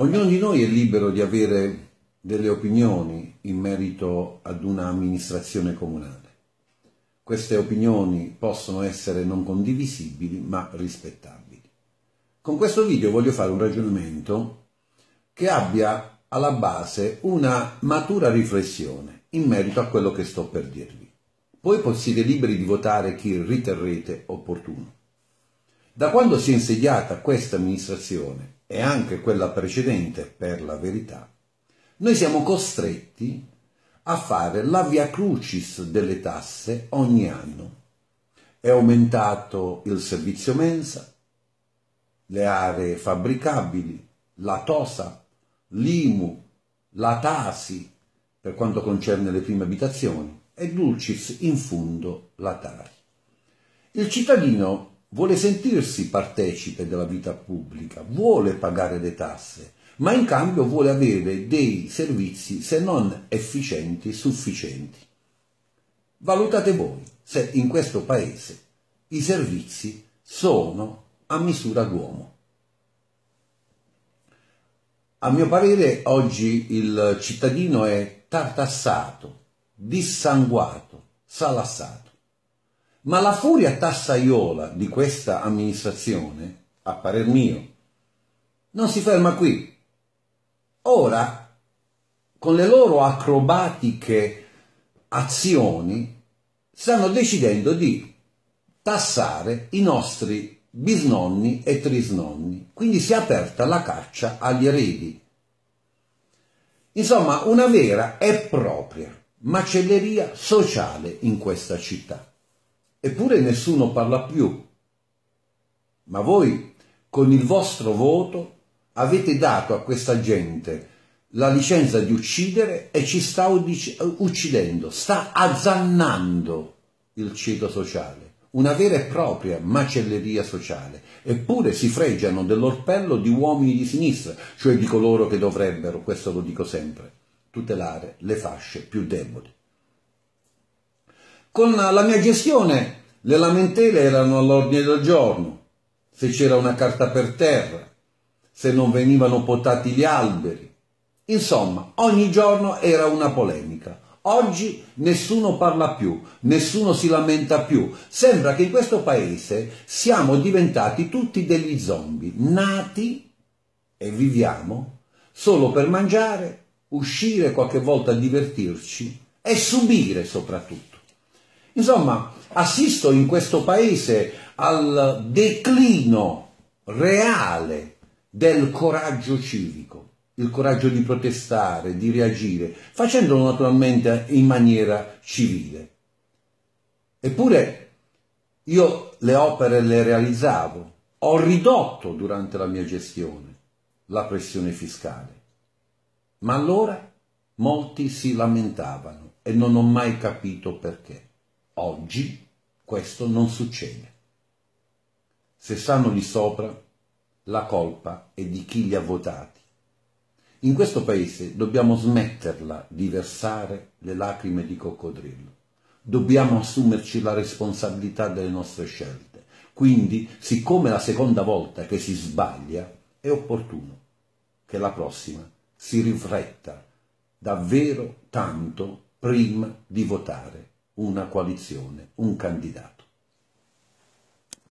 Ognuno di noi è libero di avere delle opinioni in merito ad un'amministrazione comunale. Queste opinioni possono essere non condivisibili ma rispettabili. Con questo video voglio fare un ragionamento che abbia alla base una matura riflessione in merito a quello che sto per dirvi. Voi siete liberi di votare chi riterrete opportuno. Da quando si è insediata questa amministrazione e anche quella precedente per la verità, noi siamo costretti a fare la via crucis delle tasse ogni anno. È aumentato il servizio mensa, le aree fabbricabili, la TOSA, l'IMU, la TASI per quanto concerne le prime abitazioni e dulcis in fundo la TARI. Il cittadino vuole sentirsi partecipe della vita pubblica, vuole pagare le tasse, ma in cambio vuole avere dei servizi, se non efficienti, sufficienti. Valutate voi se in questo Paese i servizi sono a misura d'uomo. A mio parere oggi il cittadino è tartassato, dissanguato, salassato. Ma la furia tassaiola di questa amministrazione, a parer mio, non si ferma qui. Ora, con le loro acrobatiche azioni, stanno decidendo di tassare i nostri bisnonni e trisnonni. Quindi si è aperta la caccia agli eredi. Insomma, una vera e propria macelleria sociale in questa città eppure nessuno parla più. Ma voi, con il vostro voto, avete dato a questa gente la licenza di uccidere e ci sta uccidendo, sta azzannando il ceto sociale una vera e propria macelleria sociale, eppure si fregiano dell'orpello di uomini di sinistra, cioè di coloro che dovrebbero, questo lo dico sempre, tutelare le fasce più deboli. Con la mia gestione le lamentele erano all'ordine del giorno, se c'era una carta per terra, se non venivano potati gli alberi. Insomma, ogni giorno era una polemica. Oggi nessuno parla più, nessuno si lamenta più. Sembra che in questo paese siamo diventati tutti degli zombie, nati e viviamo solo per mangiare, uscire qualche volta a divertirci e subire soprattutto. Insomma, assisto in questo paese al declino reale del coraggio civico, il coraggio di protestare, di reagire, facendolo naturalmente in maniera civile. Eppure io le opere le realizzavo, ho ridotto durante la mia gestione la pressione fiscale, ma allora molti si lamentavano e non ho mai capito perché. Oggi questo non succede. Se stanno lì sopra, la colpa è di chi li ha votati. In questo paese dobbiamo smetterla di versare le lacrime di coccodrillo. Dobbiamo assumerci la responsabilità delle nostre scelte. Quindi, siccome la seconda volta che si sbaglia, è opportuno che la prossima si rifletta davvero tanto prima di votare una coalizione, un candidato.